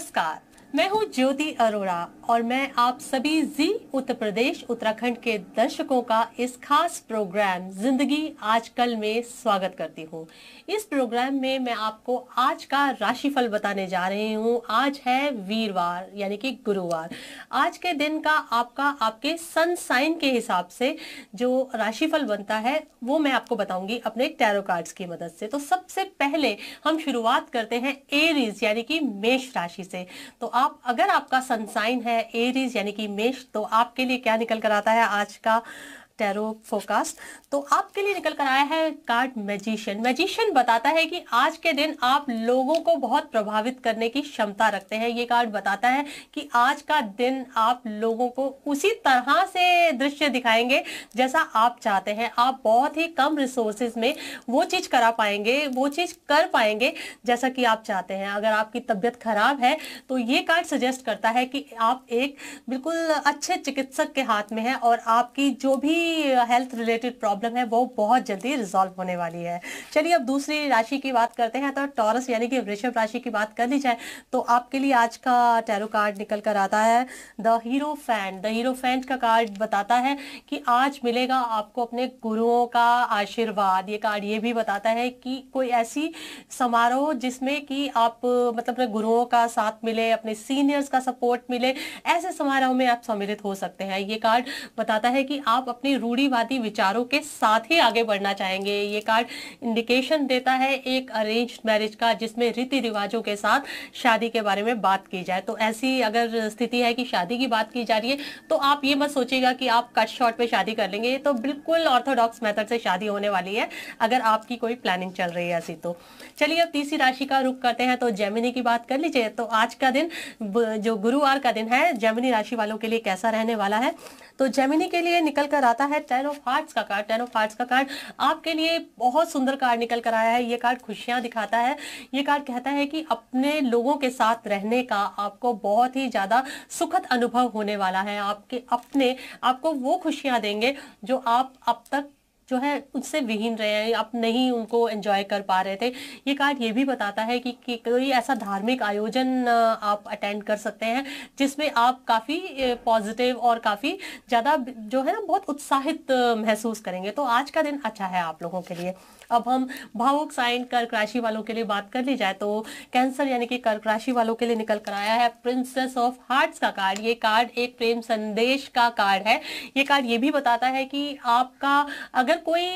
Scott. मैं हूं ज्योति अरोड़ा और मैं आप सभी जी उत्तर प्रदेश उत्तराखंड के दर्शकों का इस खास प्रोग्राम जिंदगी आजकल में स्वागत करती हूं इस प्रोग्राम में मैं आपको आज का राशिफल बताने जा रही हूं आज है वीरवार यानी कि गुरुवार आज के दिन का आपका आपके सन साइन के हिसाब से जो राशिफल बनता है वो मैं आपको बताऊंगी अपने टैरो कार्ड्स की मदद से तो सबसे पहले हम शुरुआत करते हैं एरीज यानी कि मेष राशि से तो आप अगर आपका सनसाइन है एरीज यानी कि मेष तो आपके लिए क्या निकल कर आता है आज का टैरो फोकास्ट तो आपके लिए निकल कर आया है कार्ड मैजिशियन मैजिशियन बताता है कि आज के दिन आप लोगों को बहुत प्रभावित करने की क्षमता रखते हैं ये कार्ड बताता है कि आज का दिन आप लोगों को उसी तरह से दृश्य दिखाएंगे जैसा आप चाहते हैं आप बहुत ही कम रिसोर्सेज में वो चीज़ करा पाएंगे वो चीज़ कर पाएंगे जैसा कि आप चाहते हैं अगर आपकी तबियत खराब है तो ये कार्ड सजेस्ट करता है कि आप एक बिल्कुल अच्छे चिकित्सक के हाथ में है और आपकी जो भी हेल्थ रिलेटेड प्रॉब्लम है वो बहुत जल्दी रिजॉल्व होने वाली है चलिए अब दूसरी राशि की बात करते हैं तो टॉरस यानी कि वृषभ राशि की बात कर ली जाए तो आपके लिए आज का टैरो कार्ड निकल कर आता है the hierophant the hierophant का कार्ड बताता है कि आज मिलेगा आपको अपने गुरुओं का आशीर्वाद ये कार्ड ये भी बताता है कि कोई ऐसी समारोह जिसमें कि आप मतलब अपने गुरुओं का साथ मिले अपने सीनियर्स का सपोर्ट मिले ऐसे समारोह में आप सम्मिलित हो सकते हैं ये कार्ड बताता है कि आप अपनी रूढ़ीवादी विचारों के साथ ही आगे बढ़ना चाहेंगे ये कार्ड इंडिकेशन देता है एक अरेंज मैरिज का जिसमें रीति रिवाजों के साथ शादी के बारे में बात की जाए तो ऐसी अगर स्थिति है कि शादी की बात की जा रही है तो आप ये मत सोचिएगा कि आप कट शॉर्ट पे शादी कर लेंगे तो बिल्कुल ऑर्थोडॉक्स मेथड से शादी होने वाली है अगर आपकी कोई प्लानिंग चल रही है ऐसी तो चलिए अब तीसरी राशि का रुख करते हैं तो जेमिनी की बात कर लीजिए तो आज का दिन जो गुरुवार का दिन है जेमिनी राशि वालों के लिए कैसा रहने वाला है तो जेमिनी के लिए निकल कर आता है टेन ऑफ हार्ट्स का कार्ड टेन ऑफ हार्ट्स का कार्ड आपके लिए बहुत सुंदर कार्ड निकल कर आया है ये कार्ड खुशियां दिखाता है ये कार्ड कहता है कि अपने लोगों के साथ रहने का आपको बहुत ही ज़्यादा सुखद अनुभव होने वाला है आपके अपने आपको वो खुशियां देंगे जो आप अब तक जो है उससे विहीन रहे हैं आप नहीं उनको एंजॉय कर पा रहे थे ये कार्ड ये भी बताता है कि, कि कोई ऐसा धार्मिक आयोजन आप अटेंड कर सकते हैं जिसमें आप काफ़ी पॉजिटिव और काफ़ी ज़्यादा जो है ना बहुत उत्साहित महसूस करेंगे तो आज का दिन अच्छा है आप लोगों के लिए अब हम भावुक साइन कर्क राशि वालों के लिए बात कर ली जाए तो कैंसर यानी कि कर्क राशि वालों के लिए निकल कर आया है प्रिंसेस ऑफ हार्ट्स का कार्ड ये कार्ड एक प्रेम संदेश का कार्ड है ये कार्ड ये भी बताता है कि आपका अगर कोई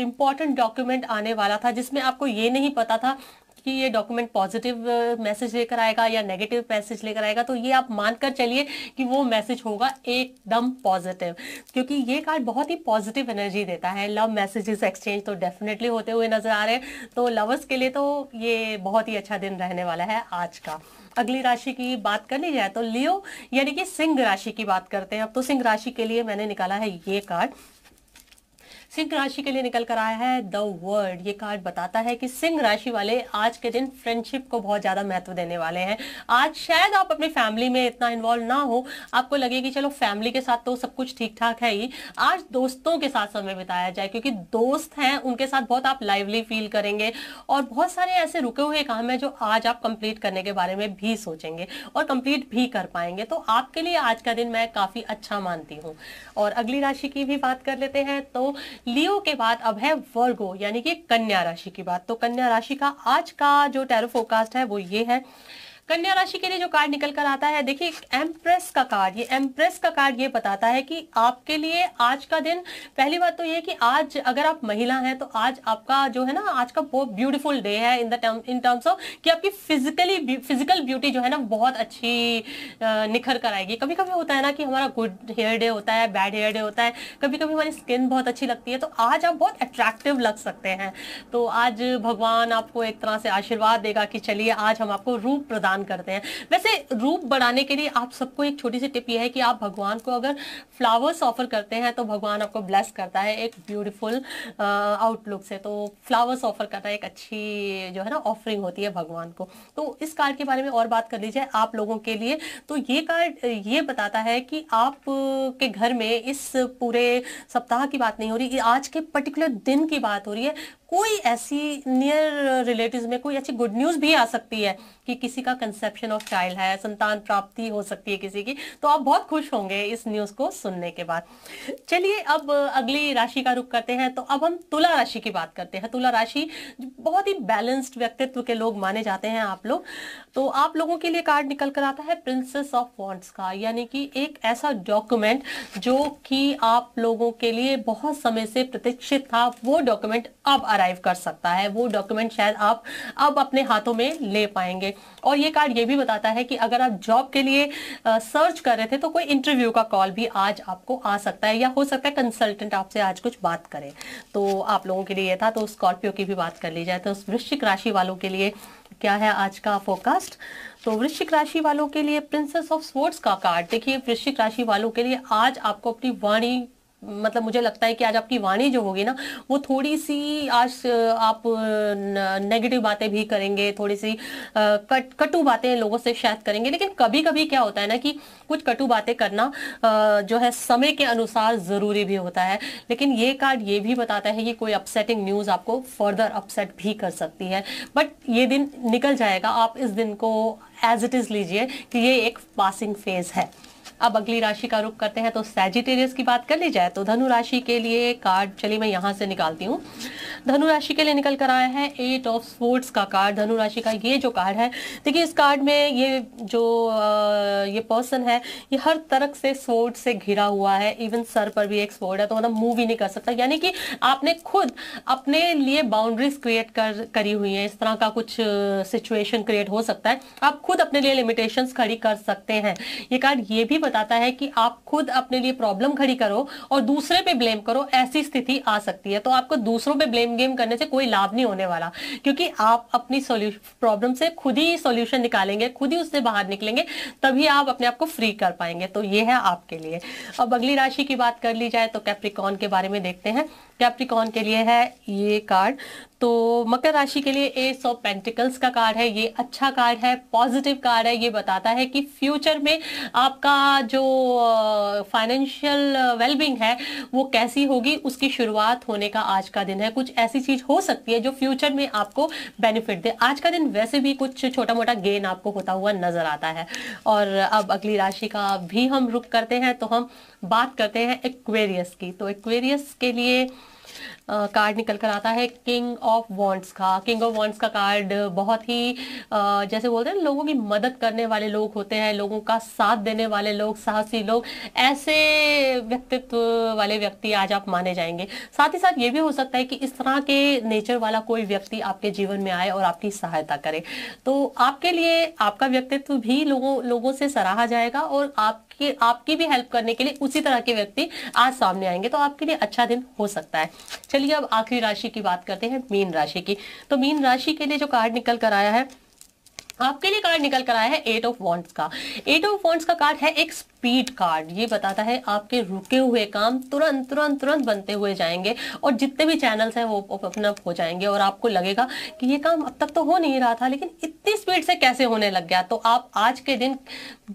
इंपॉर्टेंट डॉक्यूमेंट आने वाला था जिसमें आपको ये नहीं पता था कि ये डॉक्यूमेंट पॉजिटिव मैसेज लेकर आएगा या नेगेटिव मैसेज लेकर आएगा तो ये आप मानकर चलिए कि वो मैसेज होगा एकदम पॉजिटिव क्योंकि ये कार्ड बहुत ही पॉजिटिव एनर्जी देता है लव मैसेजेस एक्सचेंज तो डेफिनेटली होते हुए नजर आ रहे हैं तो लवर्स के लिए तो ये बहुत ही अच्छा दिन रहने वाला है आज का अगली राशि की बात कर ली जाए तो लियो यानी कि सिंह राशि की बात करते हैं अब तो सिंह राशि के लिए मैंने निकाला है ये कार्ड सिंह राशि के लिए निकल कर आया है द वर्ल्ड ये कार्ड बताता है कि सिंह राशि वाले आज के दिन फ्रेंडशिप को बहुत ज्यादा महत्व देने वाले हैं आज शायद आप अपनी फैमिली में इतना इन्वॉल्व ना हो आपको लगे कि चलो फैमिली के साथ तो सब कुछ ठीक ठाक है ही आज दोस्तों के साथ समय बिताया जाए क्योंकि दोस्त हैं उनके साथ बहुत आप लाइवली फील करेंगे और बहुत सारे ऐसे रुके हुए काम है जो आज आप कंप्लीट करने के बारे में भी सोचेंगे और कंप्लीट भी कर पाएंगे तो आपके लिए आज का दिन मैं काफी अच्छा मानती हूँ और अगली राशि की भी बात कर लेते हैं तो लियो के बाद अब है वर्गो यानी कि कन्या राशि की बात तो कन्या राशि का आज का जो टेरोफोकास्ट फोरकास्ट है वो ये है कन्या राशि के लिए जो कार्ड निकल कर आता है देखिए एम्प्रेस का कार्ड ये एम्प्रेस का कार्ड ये बताता है कि आपके लिए आज का दिन पहली बात तो ये कि आज अगर आप महिला हैं तो आज आपका जो है ना आज का बहुत ब्यूटीफुल डे है in the term in terms of कि आपकी फिजिकली फिजिकल ब्यूटी जो है ना बहुत अच्छी निखर कर आएगी कभी कभी होता है ना कि हमारा गुड हेयर डे होता है बैड हेयर डे होता है कभी कभी हमारी स्किन बहुत अच्छी लगती है तो आज आप बहुत अट्रैक्टिव लग सकते हैं तो आज भगवान आपको एक तरह से आशीर्वाद देगा कि चलिए आज हम आपको रूप प्रदान भगवान करते हैं वैसे रूप बढ़ाने के लिए आप सबको एक छोटी सी टिप यह है कि आप भगवान को अगर फ्लावर्स ऑफर करते हैं तो भगवान आपको ब्लेस करता है एक ब्यूटिफुल आउटलुक से तो फ्लावर्स ऑफर करना एक अच्छी जो है ना ऑफरिंग होती है भगवान को तो इस कार्ड के बारे में और बात कर लीजिए आप लोगों के लिए तो ये कार्ड ये बताता है कि आप के घर में इस पूरे सप्ताह की बात नहीं हो रही आज के पर्टिकुलर दिन की बात हो रही है कोई ऐसी नियर रिलेटिव में कोई अच्छी गुड न्यूज भी आ सकती है कि किसी का कंसेप्शन ऑफ चाइल्ड है संतान प्राप्ति हो सकती है किसी की तो आप बहुत खुश होंगे इस न्यूज को सुनने के बाद चलिए अब अगली राशि का रुख करते हैं तो अब हम तुला राशि की बात करते हैं तुला राशि बहुत ही बैलेंस्ड व्यक्तित्व के लोग माने जाते हैं आप लोग तो आप लोगों के लिए कार्ड निकल कर आता है प्रिंसेस ऑफ वॉन्ट्स का यानी कि एक ऐसा डॉक्यूमेंट जो कि आप लोगों के लिए बहुत समय से प्रतीक्षित था वो डॉक्यूमेंट अब आ अराइव कर सकता है वो डॉक्यूमेंट शायद आप अब अपने हाथों में ले पाएंगे और ये कार्ड ये भी बताता है कि अगर आप जॉब के लिए सर्च कर रहे थे तो कोई इंटरव्यू का कॉल भी आज आपको आ सकता है या हो सकता है कंसल्टेंट आपसे आज कुछ बात करें तो आप लोगों के लिए था तो स्कॉर्पियो की भी बात कर ली जाए तो वृश्चिक राशि वालों के लिए क्या है आज का फोकस्ट तो वृश्चिक राशि वालों के लिए प्रिंसेस ऑफ स्पोर्ट्स का कार्ड देखिए वृश्चिक राशि वालों के लिए आज आपको अपनी वाणी मतलब मुझे लगता है कि आज आपकी वाणी जो होगी ना वो थोड़ी सी आज आप नेगेटिव बातें भी करेंगे थोड़ी सी कट कटु बातें लोगों से शायद करेंगे लेकिन कभी कभी क्या होता है ना कि कुछ कटु बातें करना जो है समय के अनुसार ज़रूरी भी होता है लेकिन ये कार्ड ये भी बताता है कि कोई अपसेटिंग न्यूज़ आपको फर्दर अपसेट भी कर सकती है बट ये दिन निकल जाएगा आप इस दिन को एज इट इज़ लीजिए कि ये एक पासिंग फेज़ है अब अगली राशि का रुख करते हैं तो सैजिटेरियस की बात कर ली जाए तो धनु राशि के लिए कार्ड चलिए मैं यहाँ से निकालती हूँ धनु राशि के लिए निकल कर आया है एट ऑफ स्पोर्ट्स का कार्ड धनु राशि का ये जो कार्ड है देखिए इस कार्ड में ये जो ये पर्सन है ये हर तरफ से स्पोर्ट से घिरा हुआ है इवन सर पर भी एक स्पोर्ट है तो मतलब मूव ही नहीं कर सकता यानी कि आपने खुद अपने लिए बाउंड्रीज क्रिएट कर करी हुई है इस तरह का कुछ सिचुएशन क्रिएट हो सकता है आप खुद अपने लिए लिमिटेशन खड़ी कर सकते हैं ये कार्ड ये भी बताता है कि आप खुद अपने लिए प्रॉब्लम खड़ी करो और दूसरे पे ब्लेम करो ऐसी स्थिति आ सकती है तो आपको दूसरों पे ब्लेम गेम करने से कोई लाभ नहीं होने वाला क्योंकि आप अपनी प्रॉब्लम से खुद ही सोल्यूशन निकालेंगे खुद ही उससे बाहर निकलेंगे तभी आप अपने आप को फ्री कर पाएंगे तो ये है आपके लिए अब अगली राशि की बात कर ली जाए तो कैप्रिकॉन के बारे में देखते हैं कैप्रिकॉन के लिए है ये कार्ड तो मकर राशि के लिए एस ऑफ पेंटिकल्स का कार्ड है ये अच्छा कार्ड है पॉजिटिव कार्ड है ये बताता है कि फ्यूचर में आपका जो फाइनेंशियल वेलबींग है वो कैसी होगी उसकी शुरुआत होने का आज का दिन है कुछ ऐसी चीज हो सकती है जो फ्यूचर में आपको बेनिफिट दे आज का दिन वैसे भी कुछ छोटा मोटा गेन आपको होता हुआ नजर आता है और अब अगली राशि का भी हम रुक करते हैं तो हम बात करते हैं एक्वेरियस की तो एक्वेरियस के लिए कार्ड निकल कर आता है किंग ऑफ वॉन्ट्स का किंग ऑफ वॉन्ट्स का कार्ड बहुत ही जैसे बोलते हैं लोगों की मदद करने वाले लोग होते हैं लोगों का साथ देने वाले लोग साहसी लोग ऐसे व्यक्तित्व वाले व्यक्ति आज आप माने जाएंगे साथ ही साथ ये भी हो सकता है कि इस तरह के नेचर वाला कोई व्यक्ति आपके जीवन में आए और आपकी सहायता करे तो आपके लिए आपका व्यक्तित्व भी लोगों लोगों से सराहा जाएगा और आप आपकी आपकी भी हेल्प करने के लिए उसी तरह के व्यक्ति आज सामने आएंगे तो आपके लिए अच्छा दिन हो सकता है चलिए अब आखिरी राशि की बात करते हैं मीन राशि की तो मीन राशि के लिए जो कार्ड निकल कर आया है आपके लिए कार्ड निकल कर आया है एट ऑफ वॉन्ट्स का एट ऑफ वॉन्ट्स का कार्ड है एक स्पीड कार्ड ये बताता है आपके रुके हुए काम तुरंत तुरंत तुरंत बनते हुए जाएंगे और जितने भी चैनल्स हैं वो अपने अप हो जाएंगे और आपको लगेगा कि ये काम अब तक तो हो नहीं रहा था लेकिन इतनी स्पीड से कैसे होने लग गया तो आप आज के दिन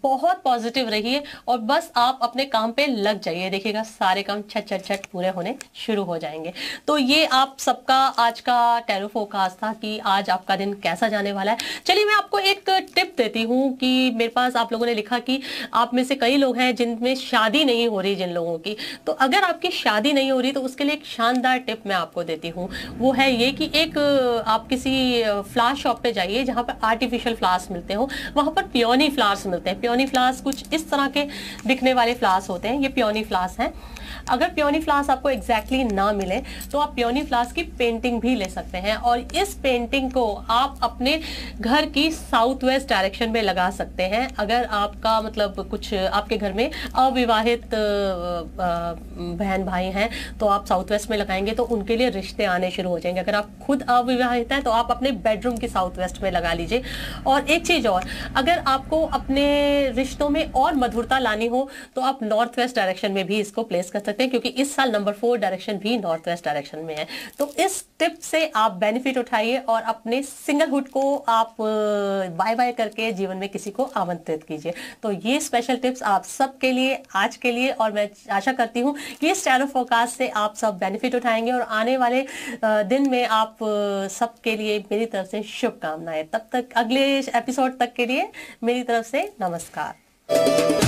बहुत पॉजिटिव रहिए और बस आप अपने काम पे लग जाइए देखिएगा सारे काम छट छट छट पूरे होने शुरू हो जाएंगे तो ये आप सबका आज का टेरो था कि आज आपका दिन कैसा जाने वाला है चलिए मैं आपको एक टिप देती हूँ कि मेरे पास आप लोगों ने लिखा कि आप में से कई कई लोग हैं जिनमें शादी नहीं हो रही जिन लोगों की तो अगर आपकी शादी नहीं हो रही तो उसके लिए एक शानदार टिप मैं आपको देती हूँ वो है ये कि एक आप किसी फ्लावर शॉप पे जाइए जहाँ पर आर्टिफिशियल फ्लावर्स मिलते हो वहाँ पर प्योनी फ्लावर्स मिलते हैं प्योनी फ्लावर्स कुछ इस तरह के दिखने वाले फ्लावर्स होते हैं ये प्योनी फ्लावर्स हैं अगर प्योनी फ्लास आपको एग्जैक्टली exactly ना मिले तो आप प्योनी फ्लास की पेंटिंग भी ले सकते हैं और इस पेंटिंग को आप अपने घर की साउथ वेस्ट डायरेक्शन में लगा सकते हैं अगर आपका मतलब कुछ आपके घर में अविवाहित बहन भाई हैं तो आप साउथ वेस्ट में लगाएंगे तो उनके लिए रिश्ते आने शुरू हो जाएंगे अगर आप खुद अविवाहित हैं तो आप अपने बेडरूम की साउथ वेस्ट में लगा लीजिए और एक चीज़ और अगर आपको अपने रिश्तों में और मधुरता लानी हो तो आप नॉर्थ वेस्ट डायरेक्शन में भी इसको प्लेस कर सकते सकते हैं क्योंकि इस साल नंबर फोर डायरेक्शन भी नॉर्थ वेस्ट डायरेक्शन में है तो इस टिप से आप बेनिफिट उठाइए और अपने सिंगलहुड को आप बाय बाय करके जीवन में किसी को आमंत्रित कीजिए तो ये स्पेशल टिप्स आप सबके लिए आज के लिए और मैं आशा करती हूँ कि इस चैनल फोकास से आप सब बेनिफिट उठाएंगे और आने वाले दिन में आप सबके लिए मेरी तरफ से शुभकामनाएं तब तक अगले एपिसोड तक के लिए मेरी तरफ से नमस्कार